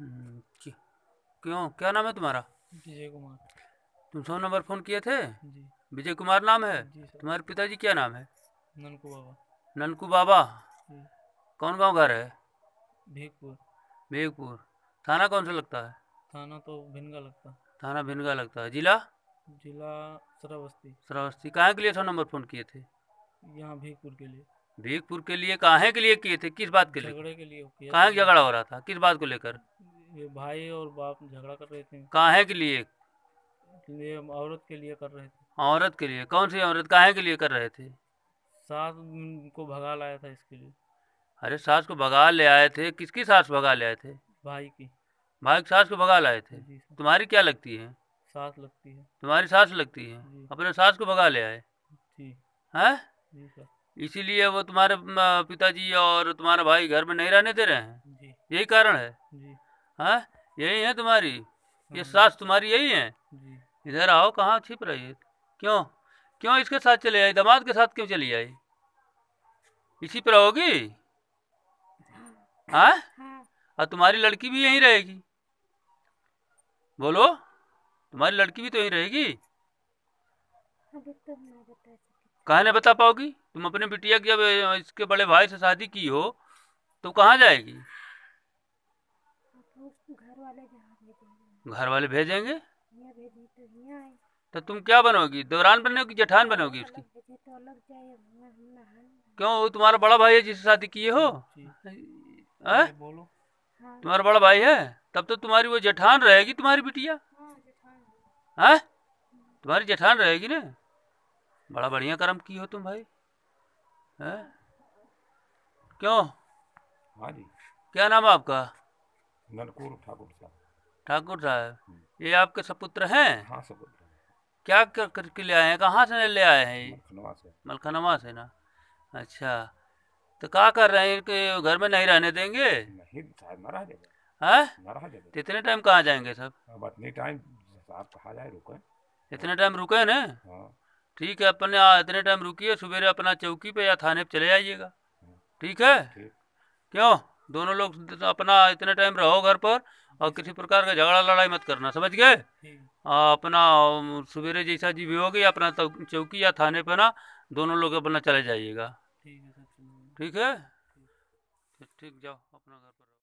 हम्म, क्यों क्या नाम है तुम्हारा विजय कुमार तुम सौ नंबर फोन किए थे विजय कुमार नाम है तुम्हारे पिताजी क्या नाम है ननकू बाबा ननकू बाबा कौन गांव घर है भेगपुर भेगपुर थाना कौन सा लगता है थाना तो भिनगा लगता है थाना भिनगा लगता है जिला जिला श्रावस्ती श्रावस्ती कहाँ के लिए सौ नंबर फोन किए थे यहाँ भेगपुर के लिए भीखपुर के लिए कहा के लिए किए थे किस बात के लिए झगड़े के लिए कहाँ झगड़ा हो रहा था किस बात को लेकर ये भाई और बाप झगड़ा कर रहे थे कहा के लिए औरत के लिए कर रहे थे औरत के लिए कौन सी औरत कहा के लिए कर रहे थे सास को भगा लाया था इसके लिए अरे सास को भगा ले आए थे किसकी सास भगा ले आए थे भाई की भाई की सास को भगा लाए थे तुम्हारी क्या लगती है सास लगती है तुम्हारी सास लगती है अपने सास को भगा ले आए जी है जी सर इसीलिए वो तुम्हारे पिताजी और तुम्हारा भाई घर में नहीं रहने दे रहे हैं यही कारण है जी। हाँ? यही है तुम्हारी ये हम्म। सास तुम्हारी यही है इधर आओ कहाँ छिप रही है क्यों क्यों इसके साथ चले आई दामाद के साथ क्यों चली आई इसी पर रहोगी हाँ और तुम्हारी लड़की भी यहीं रहेगी बोलो तुम्हारी लड़की भी तो यहीं रहेगी तो कहा नहीं बता पाओगी तुम अपने बिटिया की जब इसके बड़े भाई से शादी की हो तो कहाँ जाएगी तो घर वाले भेजेंगे तो, तो तुम क्या बनोगी दौरान बनोगी जेठान बनोगी उसकी तो क्यों तुम्हारा बड़ा भाई है जिससे शादी किए हो हाँ? बोलो हाँ। तुम्हारा बड़ा भाई है तब तो तुम्हारी वो जेठान रहेगी तुम्हारी बिटिया है हाँ, तुम्हारी जेठान रहेगी ना बड़ा बढ़िया कर्म की हो तुम भाई हैं क्यों जी क्या नाम आपका ननकूर ठाकुर साहब ठाकुर साहब हम्म। ये आपके सपुत्र हैं हाँ सपुत्र क्या कर के ले आए हैं कहाँ से ले आए हैं ये मलखनवा से ना अच्छा तो क्या कर रहे हैं कि घर में नहीं रहने देंगे नहीं तो इतने टाइम कहाँ जाएंगे सब अब इतने टाइम आप कहाँ जाए रुके इतने टाइम रुके ना हाँ। ठीक है अपने आ, इतने टाइम रुकिए सवेरे अपना चौकी पे या थाने पे चले जाइएगा ठीक है क्यों दोनों लोग अपना इतने टाइम रहो घर पर और किसी प्रकार का झगड़ा लड़ाई मत करना समझ गए अपना सवेरे जैसा जी भी होगी अपना तो चौकी या थाने पे ना दोनों लोग अपना चले जाइएगा ठीक है ठीक जाओ अपना घर पर